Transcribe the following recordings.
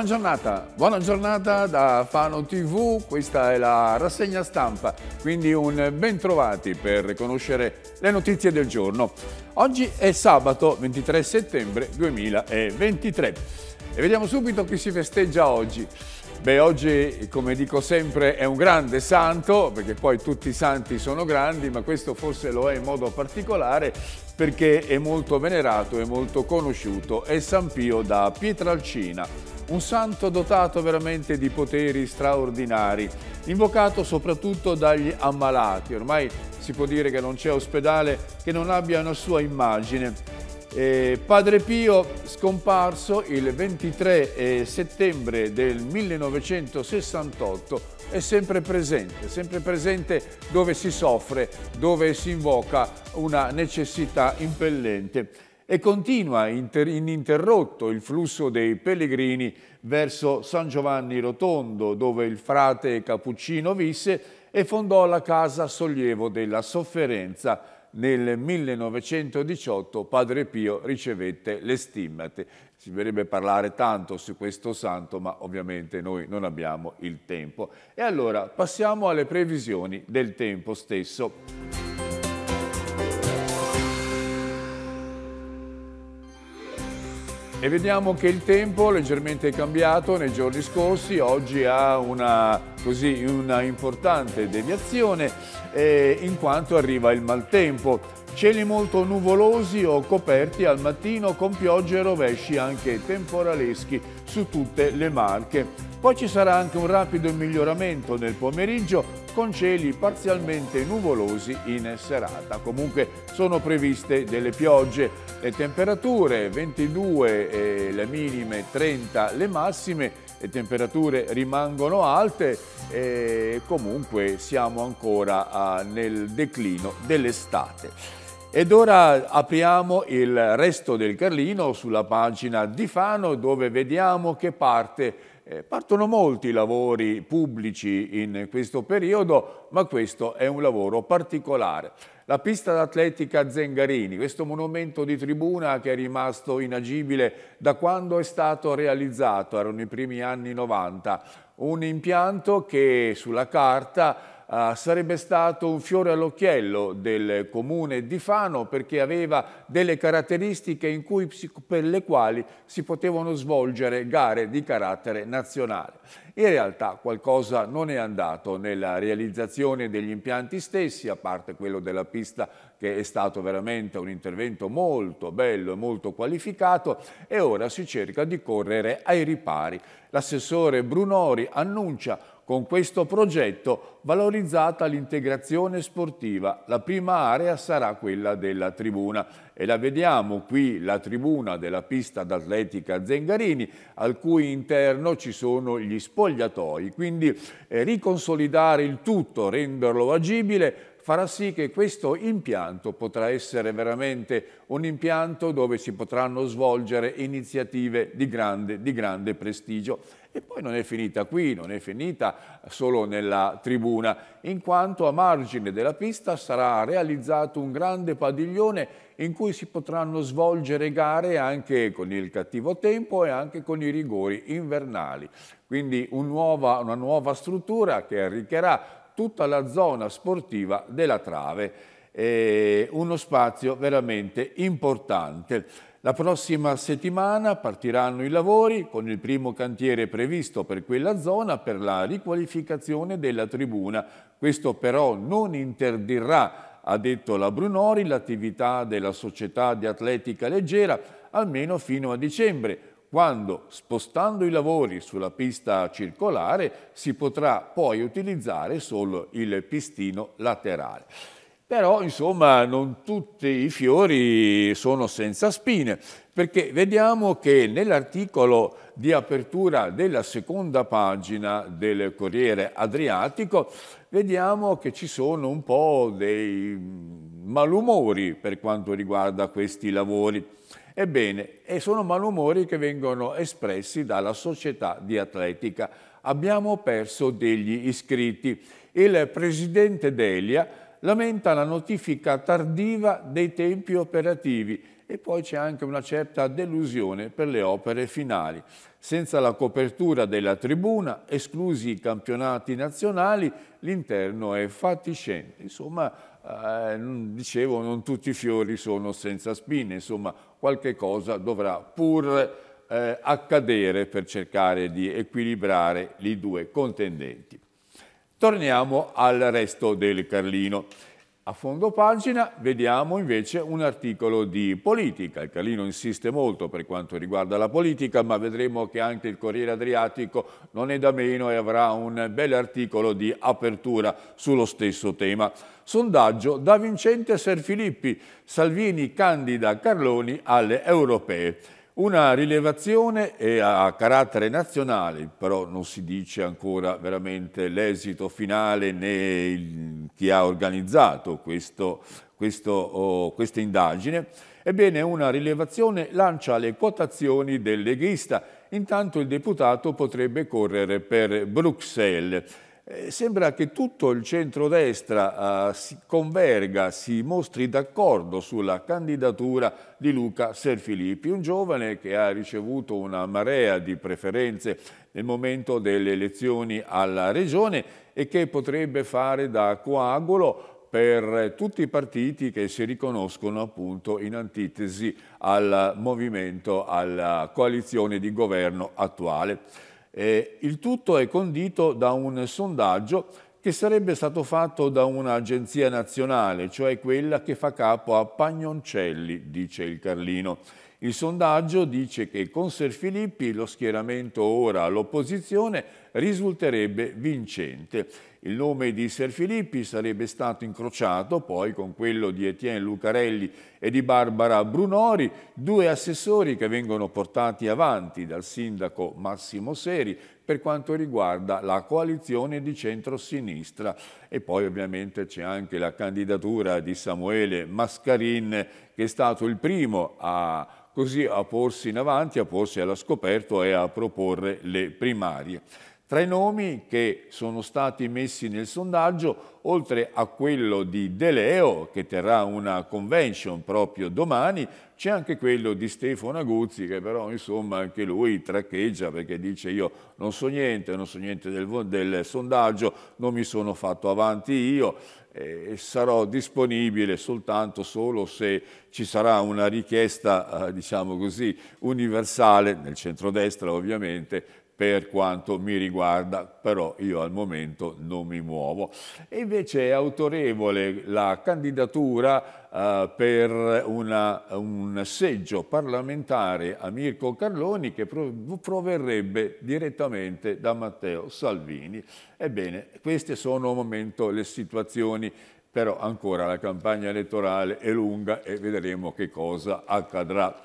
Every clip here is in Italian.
Buona giornata, buona giornata da Fano TV, questa è la rassegna stampa, quindi un ben trovati per conoscere le notizie del giorno. Oggi è sabato 23 settembre 2023 e vediamo subito chi si festeggia oggi. Beh, oggi, come dico sempre, è un grande santo, perché poi tutti i santi sono grandi, ma questo forse lo è in modo particolare, perché è molto venerato e molto conosciuto, è San Pio da Pietralcina, un santo dotato veramente di poteri straordinari, invocato soprattutto dagli ammalati. Ormai si può dire che non c'è ospedale che non abbia una sua immagine eh, Padre Pio scomparso il 23 eh, settembre del 1968 è sempre presente, sempre presente dove si soffre, dove si invoca una necessità impellente e continua ininterrotto il flusso dei pellegrini verso San Giovanni Rotondo dove il frate Cappuccino visse e fondò la casa sollievo della sofferenza nel 1918 Padre Pio ricevette le stimmate. Si dovrebbe parlare tanto su questo santo, ma ovviamente noi non abbiamo il tempo. E allora passiamo alle previsioni del tempo stesso. E vediamo che il tempo leggermente è cambiato nei giorni scorsi, oggi ha una, così, una importante deviazione eh, in quanto arriva il maltempo. Cieli molto nuvolosi o coperti al mattino con piogge e rovesci anche temporaleschi su tutte le marche. Poi ci sarà anche un rapido miglioramento nel pomeriggio con cieli parzialmente nuvolosi in serata. Comunque sono previste delle piogge. Le temperature 22 eh, le minime, 30 le massime. Le temperature rimangono alte e comunque siamo ancora nel declino dell'estate. Ed ora apriamo il resto del Carlino sulla pagina di Fano dove vediamo che parte eh, partono molti lavori pubblici in questo periodo, ma questo è un lavoro particolare. La pista d'atletica Zengarini, questo monumento di tribuna che è rimasto inagibile da quando è stato realizzato, erano i primi anni 90, un impianto che sulla carta Ah, sarebbe stato un fiore all'occhiello del comune di Fano perché aveva delle caratteristiche in cui, per le quali si potevano svolgere gare di carattere nazionale. In realtà qualcosa non è andato nella realizzazione degli impianti stessi, a parte quello della pista che è stato veramente un intervento molto bello e molto qualificato e ora si cerca di correre ai ripari. L'assessore Brunori annuncia con questo progetto valorizzata l'integrazione sportiva, la prima area sarà quella della tribuna e la vediamo qui la tribuna della pista d'atletica Zengarini al cui interno ci sono gli spogliatoi, quindi eh, riconsolidare il tutto, renderlo agibile farà sì che questo impianto potrà essere veramente un impianto dove si potranno svolgere iniziative di grande, di grande prestigio. E poi non è finita qui, non è finita solo nella tribuna, in quanto a margine della pista sarà realizzato un grande padiglione in cui si potranno svolgere gare anche con il cattivo tempo e anche con i rigori invernali. Quindi un nuova, una nuova struttura che arricchirà tutta la zona sportiva della Trave. È uno spazio veramente importante. La prossima settimana partiranno i lavori con il primo cantiere previsto per quella zona per la riqualificazione della tribuna. Questo però non interdirà, ha detto la Brunori, l'attività della società di atletica leggera almeno fino a dicembre, quando spostando i lavori sulla pista circolare si potrà poi utilizzare solo il pistino laterale. Però, insomma, non tutti i fiori sono senza spine, perché vediamo che nell'articolo di apertura della seconda pagina del Corriere Adriatico vediamo che ci sono un po' dei malumori per quanto riguarda questi lavori. Ebbene, e sono malumori che vengono espressi dalla società di atletica. Abbiamo perso degli iscritti. Il presidente Delia lamenta la notifica tardiva dei tempi operativi e poi c'è anche una certa delusione per le opere finali. Senza la copertura della tribuna, esclusi i campionati nazionali, l'interno è fatiscente. Insomma, eh, dicevo, non tutti i fiori sono senza spine, insomma, qualche cosa dovrà pur eh, accadere per cercare di equilibrare i due contendenti. Torniamo al resto del Carlino. A fondo pagina vediamo invece un articolo di politica. Il Carlino insiste molto per quanto riguarda la politica, ma vedremo che anche il Corriere Adriatico non è da meno e avrà un bel articolo di apertura sullo stesso tema. Sondaggio da Vincente Serfilippi, Salvini candida Carloni alle europee. Una rilevazione a carattere nazionale, però non si dice ancora veramente l'esito finale né il, chi ha organizzato questo, questo, oh, questa indagine. Ebbene, una rilevazione lancia le quotazioni del leghista. Intanto il deputato potrebbe correre per Bruxelles. Eh, sembra che tutto il centrodestra eh, si converga, si mostri d'accordo sulla candidatura di Luca Serfilippi, un giovane che ha ricevuto una marea di preferenze nel momento delle elezioni alla Regione e che potrebbe fare da coagulo per tutti i partiti che si riconoscono appunto in antitesi al movimento, alla coalizione di governo attuale. Eh, il tutto è condito da un sondaggio che sarebbe stato fatto da un'agenzia nazionale, cioè quella che fa capo a Pagnoncelli, dice il Carlino. Il sondaggio dice che con Ser Filippi lo schieramento ora all'opposizione risulterebbe vincente. Il nome di Ser Filippi sarebbe stato incrociato poi con quello di Etienne Lucarelli e di Barbara Brunori, due assessori che vengono portati avanti dal sindaco Massimo Seri per quanto riguarda la coalizione di centrosinistra. E poi ovviamente c'è anche la candidatura di Samuele Mascarin che è stato il primo a così a porsi in avanti, a porsi alla scoperta e a proporre le primarie. Tra i nomi che sono stati messi nel sondaggio, oltre a quello di De Leo, che terrà una convention proprio domani, c'è anche quello di Stefano Aguzzi, che però insomma anche lui traccheggia perché dice io non so niente, non so niente del, del sondaggio, non mi sono fatto avanti io, eh, sarò disponibile soltanto solo se ci sarà una richiesta, eh, diciamo così, universale, nel centrodestra ovviamente, per quanto mi riguarda, però io al momento non mi muovo. E invece è autorevole la candidatura eh, per una, un seggio parlamentare a Mirko Carloni che proverrebbe direttamente da Matteo Salvini. Ebbene, queste sono al momento le situazioni però ancora la campagna elettorale è lunga e vedremo che cosa accadrà.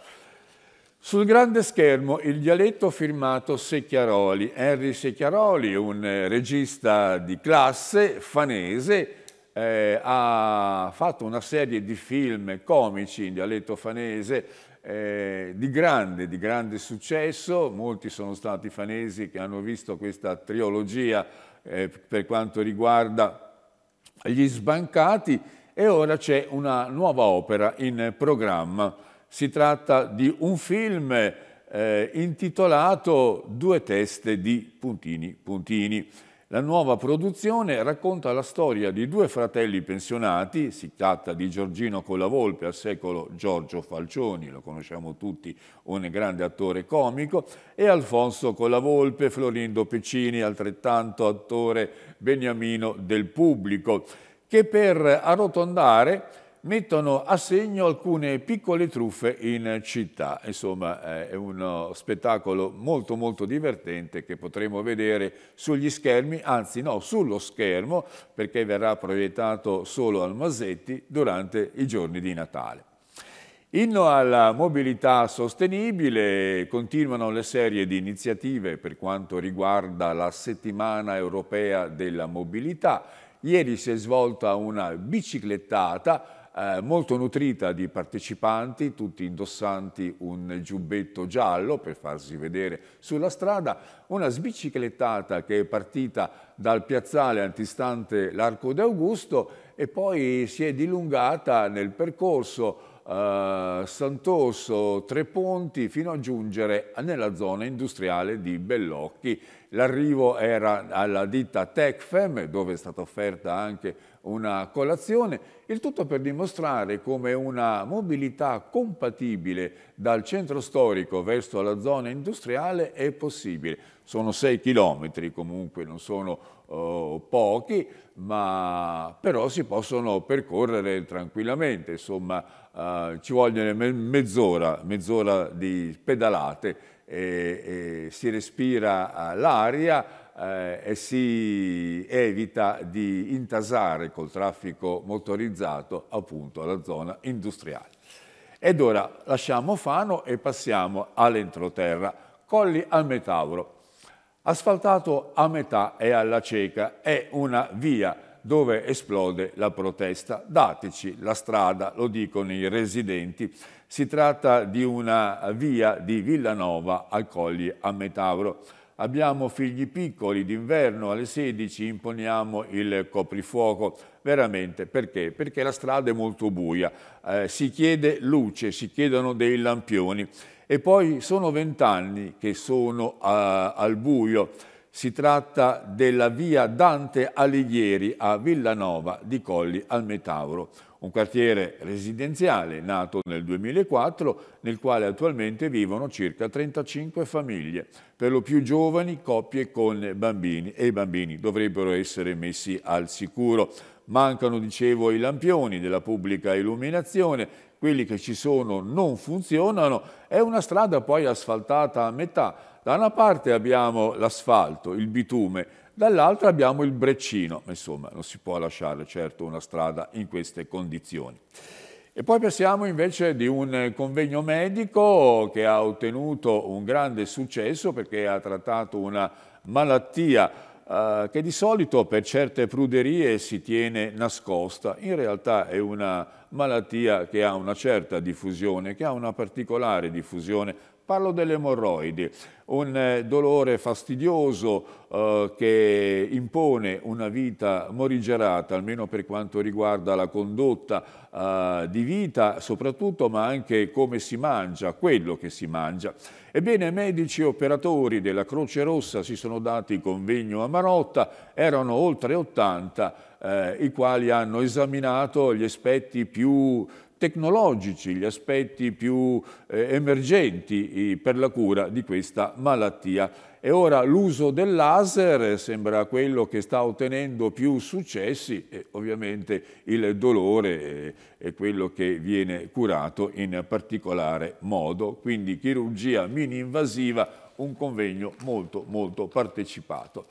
Sul grande schermo il dialetto firmato Secchiaroli, Henry Secchiaroli, un eh, regista di classe fanese, eh, ha fatto una serie di film comici in dialetto fanese eh, di, grande, di grande successo, molti sono stati fanesi che hanno visto questa trilogia eh, per quanto riguarda gli sbancati e ora c'è una nuova opera in programma si tratta di un film eh, intitolato Due teste di puntini puntini. La nuova produzione racconta la storia di due fratelli pensionati, si tratta di Giorgino Colavolpe, al secolo Giorgio Falcioni, lo conosciamo tutti, un grande attore comico, e Alfonso Colavolpe, Florindo Piccini, altrettanto attore beniamino del pubblico, che per arrotondare mettono a segno alcune piccole truffe in città. Insomma, eh, è uno spettacolo molto molto divertente che potremo vedere sugli schermi, anzi no, sullo schermo, perché verrà proiettato solo al Masetti durante i giorni di Natale. Inno alla mobilità sostenibile, continuano le serie di iniziative per quanto riguarda la settimana europea della mobilità. Ieri si è svolta una biciclettata eh, molto nutrita di partecipanti, tutti indossanti un giubbetto giallo per farsi vedere sulla strada, una sbiciclettata che è partita dal piazzale antistante l'Arco d'Augusto e poi si è dilungata nel percorso Uh, eh, Santoso, Tre Ponti, fino a giungere nella zona industriale di Bellocchi. L'arrivo era alla ditta Tecfem, dove è stata offerta anche una colazione, il tutto per dimostrare come una mobilità compatibile dal centro storico verso la zona industriale è possibile. Sono 6 chilometri comunque, non sono eh, pochi, ma però si possono percorrere tranquillamente, insomma eh, ci vogliono mezz'ora, mezz di pedalate e, e si respira eh, l'aria, eh, e si evita di intasare col traffico motorizzato appunto la zona industriale. Ed ora lasciamo Fano e passiamo all'entroterra, Colli al Metauro. Asfaltato a metà e alla cieca è una via dove esplode la protesta. Dateci la strada, lo dicono i residenti. Si tratta di una via di Villanova al Colli a Metauro abbiamo figli piccoli d'inverno alle 16 imponiamo il coprifuoco. Veramente, perché? Perché la strada è molto buia, eh, si chiede luce, si chiedono dei lampioni e poi sono vent'anni che sono a, eh, al buio. Si tratta della via Dante Alighieri a Villanova di Colli al Metauro, un quartiere residenziale nato nel 2004 nel quale attualmente vivono circa 35 famiglie, per lo più giovani, coppie con bambini e i bambini dovrebbero essere messi al sicuro. Mancano, dicevo, i lampioni della pubblica illuminazione, quelli che ci sono non funzionano, è una strada poi asfaltata a metà. Da una parte abbiamo l'asfalto, il bitume, dall'altra abbiamo il Breccino, insomma non si può lasciare certo una strada in queste condizioni. E poi passiamo invece di un convegno medico che ha ottenuto un grande successo perché ha trattato una malattia eh, che di solito per certe pruderie si tiene nascosta, in realtà è una malattia che ha una certa diffusione, che ha una particolare diffusione Parlo delle emorroidi, un eh, dolore fastidioso eh, che impone una vita morigerata, almeno per quanto riguarda la condotta eh, di vita, soprattutto, ma anche come si mangia, quello che si mangia. Ebbene, medici e operatori della Croce Rossa si sono dati convegno a Marotta, erano oltre 80, eh, i quali hanno esaminato gli aspetti più tecnologici, gli aspetti più eh, emergenti per la cura di questa malattia. E ora l'uso del laser sembra quello che sta ottenendo più successi e ovviamente il dolore eh, è quello che viene curato in particolare modo. Quindi chirurgia mini-invasiva, un convegno molto molto partecipato.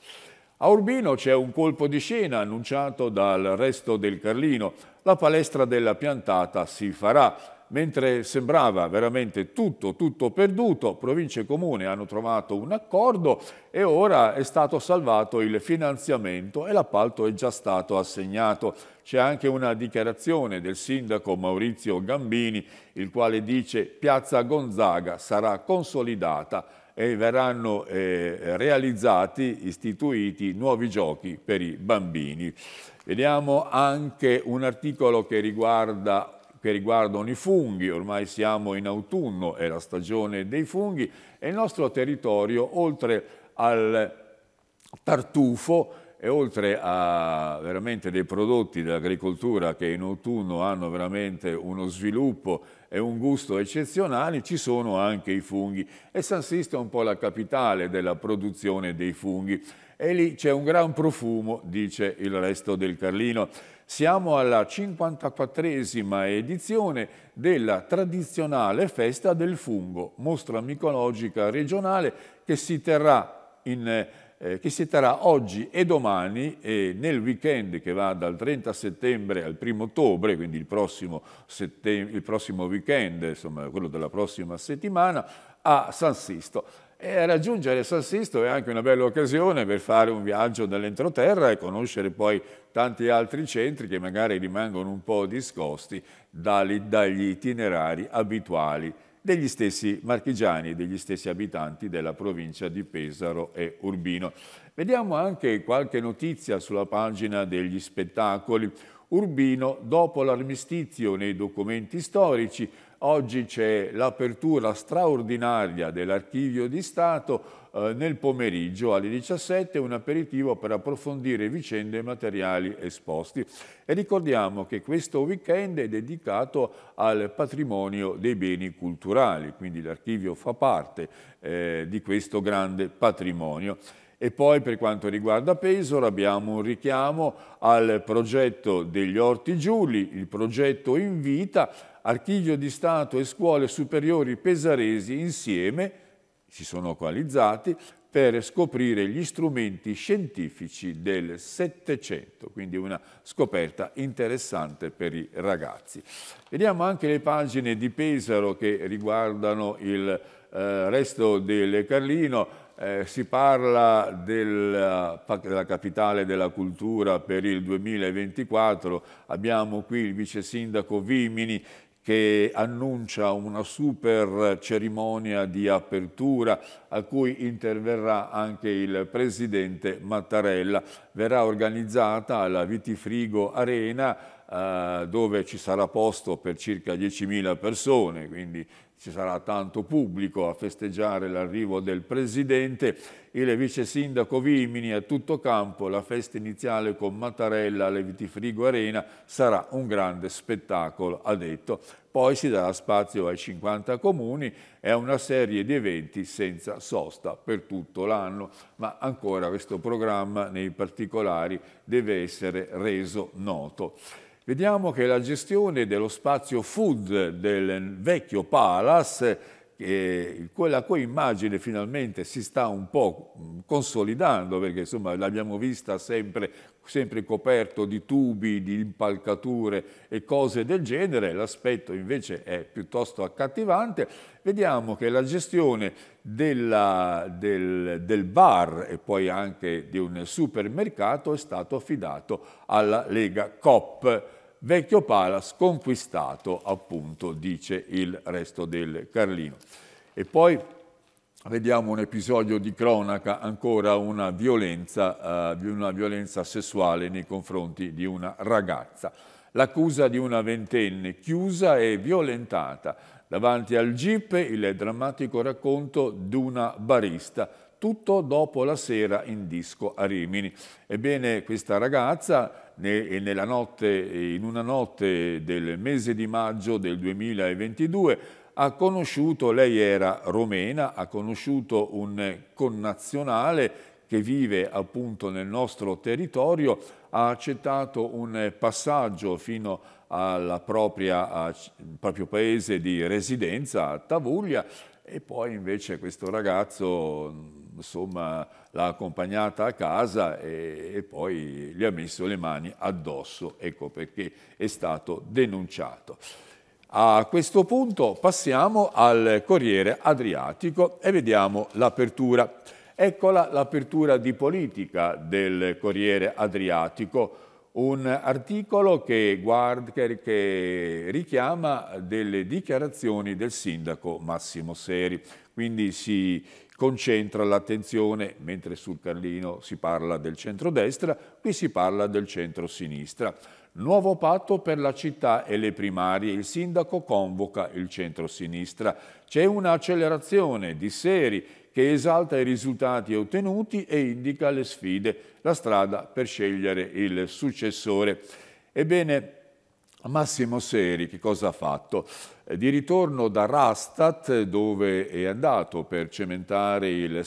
A Urbino c'è un colpo di scena annunciato dal resto del Carlino. La palestra della piantata si farà. Mentre sembrava veramente tutto, tutto perduto, province e comune hanno trovato un accordo e ora è stato salvato il finanziamento e l'appalto è già stato assegnato. C'è anche una dichiarazione del sindaco Maurizio Gambini, il quale dice Piazza Gonzaga sarà consolidata e verranno eh, realizzati, istituiti nuovi giochi per i bambini. Vediamo anche un articolo che riguarda che riguardano i funghi, ormai siamo in autunno, è la stagione dei funghi e il nostro territorio, oltre al tartufo, e oltre a veramente dei prodotti dell'agricoltura che in autunno hanno veramente uno sviluppo e un gusto eccezionali, ci sono anche i funghi e San Sisto è un po' la capitale della produzione dei funghi e lì c'è un gran profumo, dice il resto del Carlino. Siamo alla 54esima edizione della tradizionale festa del fungo, mostra micologica regionale che si terrà in eh, che si terrà oggi e domani e nel weekend che va dal 30 settembre al 1 ottobre, quindi il prossimo, il prossimo weekend, insomma quello della prossima settimana, a San Sisto. E raggiungere San Sisto è anche una bella occasione per fare un viaggio nell'entroterra e conoscere poi tanti altri centri che magari rimangono un po' discosti dagli, dagli itinerari abituali degli stessi marchigiani, degli stessi abitanti della provincia di Pesaro e Urbino. Vediamo anche qualche notizia sulla pagina degli spettacoli. Urbino, dopo l'armistizio nei documenti storici, Oggi c'è l'apertura straordinaria dell'archivio di Stato eh, nel pomeriggio alle 17 un aperitivo per approfondire vicende e materiali esposti. E ricordiamo che questo weekend è dedicato al patrimonio dei beni culturali, quindi l'archivio fa parte eh, di questo grande patrimonio. E poi per quanto riguarda Pesaro abbiamo un richiamo al progetto degli Orti Giuli, il progetto In Vita, Archivio di Stato e Scuole Superiori Pesaresi insieme, si sono coalizzati, per scoprire gli strumenti scientifici del Settecento, quindi una scoperta interessante per i ragazzi. Vediamo anche le pagine di Pesaro che riguardano il eh, resto del Carlino, eh, si parla del, eh, della capitale della cultura per il 2024, abbiamo qui il vice sindaco Vimini che annuncia una super cerimonia di apertura a cui interverrà anche il presidente Mattarella. Verrà organizzata alla Vitifrigo Arena eh, dove ci sarà posto per circa 10.000 persone, quindi ci sarà tanto pubblico a festeggiare l'arrivo del presidente, il vice sindaco Vimini a tutto campo, la festa iniziale con Mattarella alle Vitifrigo Arena sarà un grande spettacolo, ha detto. Poi si darà spazio ai 50 comuni e a una serie di eventi senza sosta per tutto l'anno, ma ancora questo programma nei particolari deve essere reso noto. Vediamo che la gestione dello spazio food del vecchio Palace, eh, la cui immagine finalmente si sta un po' consolidando, perché l'abbiamo vista sempre sempre coperto di tubi, di impalcature e cose del genere, l'aspetto invece è piuttosto accattivante, vediamo che la gestione della, del, del bar e poi anche di un supermercato è stato affidato alla Lega COP. Vecchio Palace conquistato, appunto, dice il resto del Carlino. E poi vediamo un episodio di cronaca, ancora una violenza, eh, una violenza sessuale nei confronti di una ragazza. L'accusa di una ventenne chiusa e violentata. Davanti al GIP il drammatico racconto di una barista, tutto dopo la sera in disco a Rimini. Ebbene, questa ragazza nella notte, in una notte del mese di maggio del 2022 ha conosciuto, lei era romena, ha conosciuto un connazionale che vive appunto nel nostro territorio, ha accettato un passaggio fino al proprio paese di residenza, a Tavuglia, e poi invece questo ragazzo l'ha accompagnata a casa e, e poi gli ha messo le mani addosso, ecco perché è stato denunciato. A questo punto passiamo al Corriere Adriatico e vediamo l'apertura. Eccola l'apertura di politica del Corriere Adriatico, un articolo che, guarda, che richiama delle dichiarazioni del sindaco Massimo Seri. Quindi si concentra l'attenzione, mentre sul Carlino si parla del centrodestra, qui si parla del centro-sinistra. Nuovo patto per la città e le primarie. Il sindaco convoca il centro-sinistra. C'è un'accelerazione di seri che esalta i risultati ottenuti e indica le sfide, la strada per scegliere il successore. Ebbene, Massimo Seri che cosa ha fatto? Eh, di ritorno da Rastat, dove è andato per cementare il,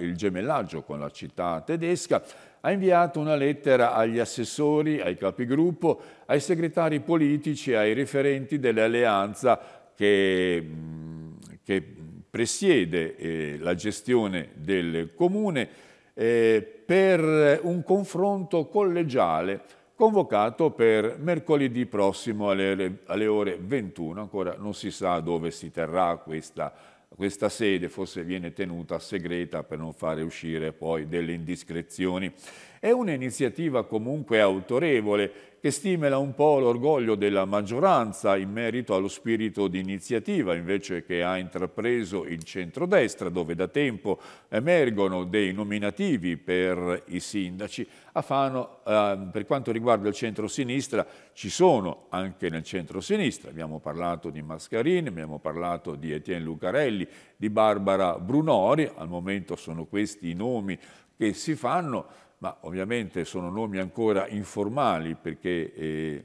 il gemellaggio con la città tedesca, ha inviato una lettera agli assessori, ai capigruppo, ai segretari politici, ai referenti dell'alleanza che, mm, che, presiede eh, la gestione del comune eh, per un confronto collegiale convocato per mercoledì prossimo alle, alle ore 21, ancora non si sa dove si terrà questa questa sede forse viene tenuta segreta per non fare uscire poi delle indiscrezioni. È un'iniziativa comunque autorevole che stimola un po' l'orgoglio della maggioranza in merito allo spirito di iniziativa invece che ha intrapreso il centrodestra dove da tempo emergono dei nominativi per i sindaci. A Fano, eh, per quanto riguarda il centro-sinistra, ci sono anche nel centro-sinistra. abbiamo parlato di Mascarini, abbiamo parlato di Etienne Lucarelli, di Barbara Brunori, al momento sono questi i nomi che si fanno, ma ovviamente sono nomi ancora informali perché eh,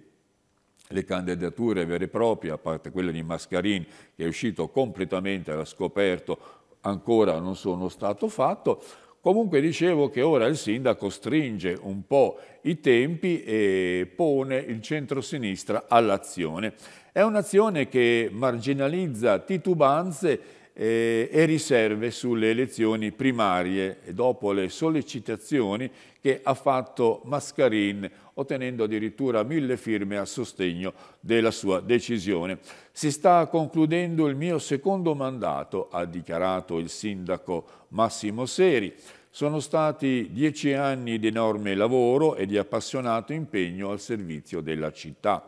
le candidature vere e proprie, a parte quella di Mascarin che è uscito completamente alla scoperto, ancora non sono stato fatto. Comunque dicevo che ora il sindaco stringe un po' i tempi e pone il centro-sinistra all'azione. È un'azione che marginalizza titubanze eh, e riserve sulle elezioni primarie dopo le sollecitazioni che ha fatto Mascarin ottenendo addirittura mille firme a sostegno della sua decisione. Si sta concludendo il mio secondo mandato, ha dichiarato il sindaco Massimo Seri. Sono stati dieci anni di enorme lavoro e di appassionato impegno al servizio della città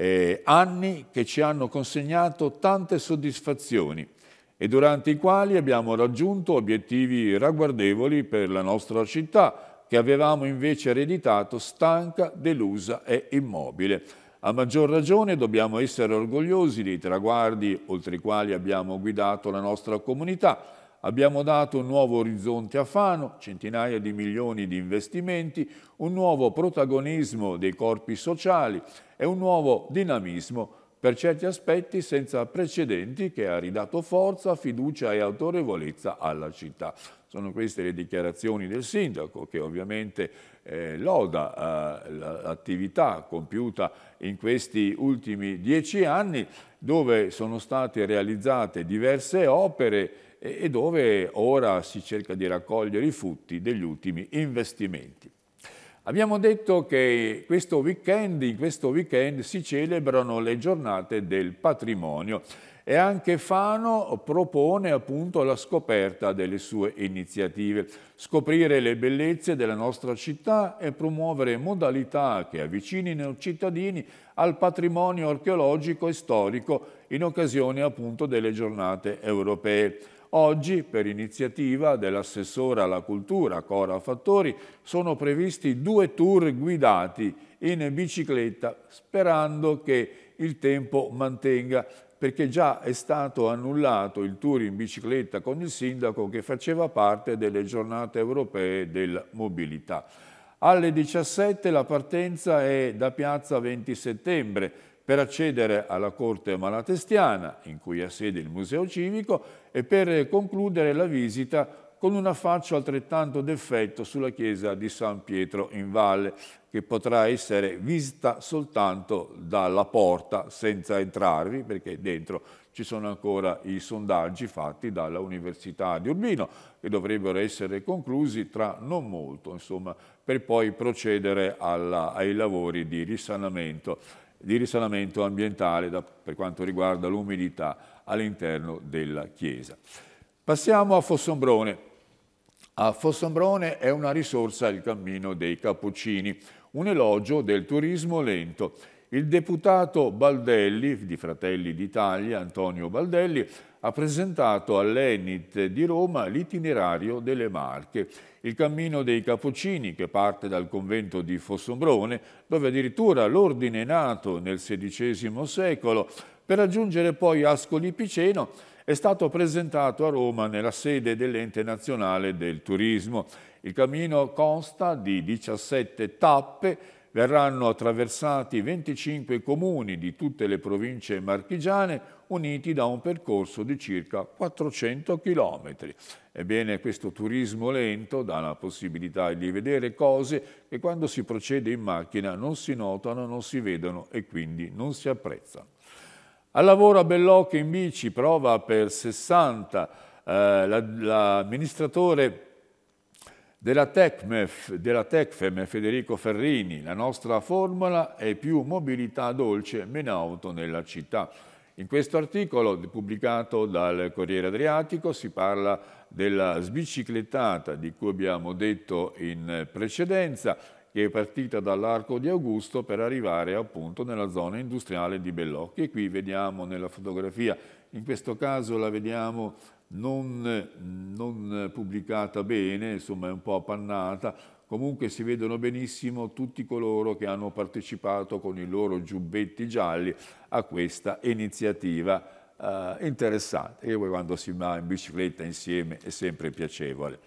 eh, anni che ci hanno consegnato tante soddisfazioni e durante i quali abbiamo raggiunto obiettivi ragguardevoli per la nostra città, che avevamo invece ereditato stanca, delusa e immobile. A maggior ragione dobbiamo essere orgogliosi dei traguardi oltre i quali abbiamo guidato la nostra comunità, Abbiamo dato un nuovo orizzonte a Fano, centinaia di milioni di investimenti, un nuovo protagonismo dei corpi sociali e un nuovo dinamismo per certi aspetti senza precedenti che ha ridato forza, fiducia e autorevolezza alla città. Sono queste le dichiarazioni del sindaco che ovviamente eh, loda eh, l'attività compiuta in questi ultimi dieci anni dove sono state realizzate diverse opere e dove ora si cerca di raccogliere i frutti degli ultimi investimenti. Abbiamo detto che questo weekend, in questo weekend si celebrano le giornate del patrimonio e anche Fano propone appunto la scoperta delle sue iniziative, scoprire le bellezze della nostra città e promuovere modalità che avvicinino i cittadini al patrimonio archeologico e storico in occasione appunto delle giornate europee. Oggi, per iniziativa dell'assessora alla cultura Cora Fattori, sono previsti due tour guidati in bicicletta sperando che il tempo mantenga perché già è stato annullato il tour in bicicletta con il sindaco che faceva parte delle giornate europee della mobilità. Alle 17 la partenza è da piazza 20 settembre, per accedere alla corte malatestiana, in cui ha sede il Museo Civico, e per concludere la visita con un affaccio altrettanto d'effetto sulla chiesa di San Pietro in Valle, che potrà essere vista soltanto dalla porta, senza entrarvi, perché dentro ci sono ancora i sondaggi fatti dalla Università di Urbino, che dovrebbero essere conclusi tra non molto, insomma, per poi procedere alla, ai lavori di risanamento di risanamento ambientale da, per quanto riguarda l'umidità all'interno della chiesa. Passiamo a Fossombrone. A Fossombrone è una risorsa il cammino dei Cappuccini, un elogio del turismo lento. Il deputato Baldelli, di Fratelli d'Italia, Antonio Baldelli, ha presentato all'Enit di Roma l'itinerario delle Marche, il cammino dei Cappuccini che parte dal convento di Fossombrone, dove addirittura l'ordine è nato nel XVI secolo, per raggiungere poi Ascoli Piceno, è stato presentato a Roma nella sede dell'Ente Nazionale del Turismo. Il cammino consta di 17 tappe verranno attraversati 25 comuni di tutte le province marchigiane uniti da un percorso di circa 400 km. Ebbene, questo turismo lento dà la possibilità di vedere cose che quando si procede in macchina non si notano, non si vedono e quindi non si apprezzano. Al lavoro a Bellocche in bici prova per 60 eh, l'amministratore la, della Tecmef, della Tecfem Federico Ferrini, la nostra formula è più mobilità dolce, meno auto nella città. In questo articolo pubblicato dal Corriere Adriatico si parla della sbiciclettata di cui abbiamo detto in precedenza che è partita dall'Arco di Augusto per arrivare appunto nella zona industriale di Bellocchi. E qui vediamo nella fotografia, in questo caso la vediamo non, non pubblicata bene, insomma è un po' appannata, comunque si vedono benissimo tutti coloro che hanno partecipato con i loro giubbetti gialli a questa iniziativa eh, interessante e poi quando si va in bicicletta insieme è sempre piacevole.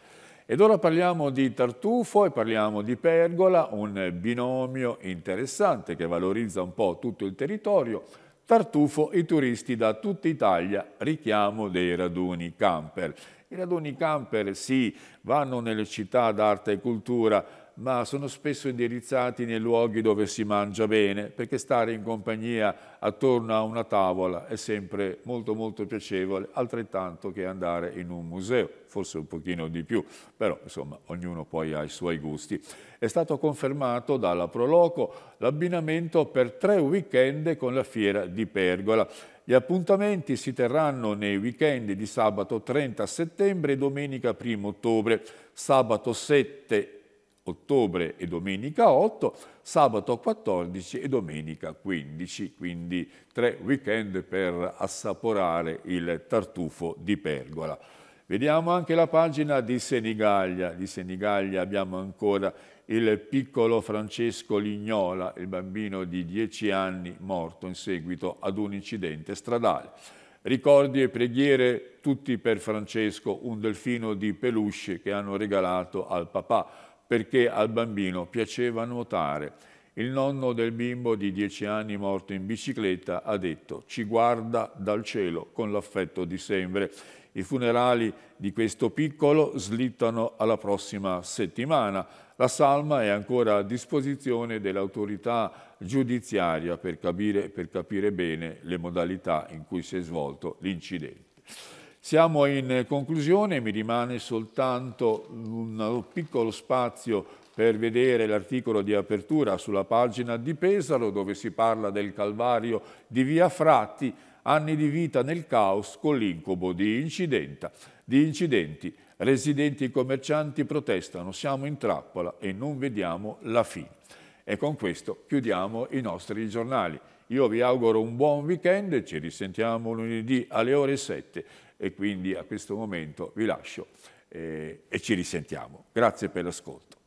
Ed ora parliamo di tartufo e parliamo di pergola, un binomio interessante che valorizza un po' tutto il territorio, Tartufo i turisti da tutta Italia, richiamo dei raduni camper. I raduni camper, sì, vanno nelle città d'arte e cultura, ma sono spesso indirizzati nei luoghi dove si mangia bene, perché stare in compagnia attorno a una tavola è sempre molto molto piacevole, altrettanto che andare in un museo, forse un pochino di più, però insomma ognuno poi ha i suoi gusti. È stato confermato dalla Proloco l'abbinamento per tre weekend con la fiera di Pergola. Gli appuntamenti si terranno nei weekend di sabato 30 settembre e domenica 1 ottobre, sabato 7 ottobre e domenica 8, sabato 14 e domenica 15, quindi tre weekend per assaporare il tartufo di Pergola. Vediamo anche la pagina di Senigallia. Di Senigallia abbiamo ancora il piccolo Francesco Lignola, il bambino di 10 anni morto in seguito ad un incidente stradale. Ricordi e preghiere tutti per Francesco, un delfino di peluche che hanno regalato al papà perché al bambino piaceva nuotare. Il nonno del bimbo di dieci anni morto in bicicletta ha detto ci guarda dal cielo con l'affetto di sempre. I funerali di questo piccolo slittano alla prossima settimana. La salma è ancora a disposizione dell'autorità giudiziaria per capire, per capire bene le modalità in cui si è svolto l'incidente. Siamo in conclusione, mi rimane soltanto un piccolo spazio per vedere l'articolo di apertura sulla pagina di Pesaro dove si parla del Calvario di Via Fratti, anni di vita nel caos con l'incubo di, di incidenti. Residenti e commercianti protestano, siamo in trappola e non vediamo la fine. E con questo chiudiamo i nostri giornali. Io vi auguro un buon weekend, ci risentiamo lunedì alle ore 7 e quindi a questo momento vi lascio eh, e ci risentiamo. Grazie per l'ascolto.